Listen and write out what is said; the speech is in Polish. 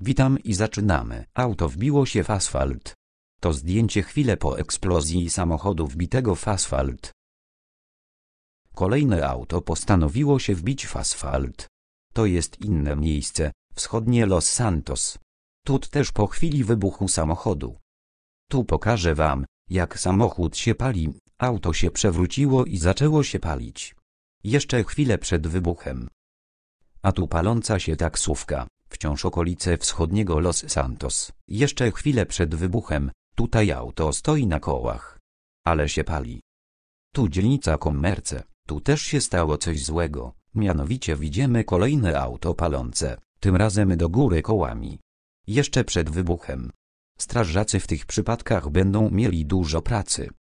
Witam i zaczynamy. Auto wbiło się w asfalt. To zdjęcie chwilę po eksplozji samochodu wbitego w asfalt. Kolejne auto postanowiło się wbić w asfalt. To jest inne miejsce, wschodnie Los Santos. Tu też po chwili wybuchu samochodu. Tu pokażę wam, jak samochód się pali, auto się przewróciło i zaczęło się palić. Jeszcze chwilę przed wybuchem. A tu paląca się taksówka wciąż okolice wschodniego Los Santos. Jeszcze chwilę przed wybuchem, tutaj auto stoi na kołach. Ale się pali. Tu dzielnica Commerce, tu też się stało coś złego, mianowicie widzimy kolejne auto palące, tym razem do góry kołami. Jeszcze przed wybuchem. Strażacy w tych przypadkach będą mieli dużo pracy,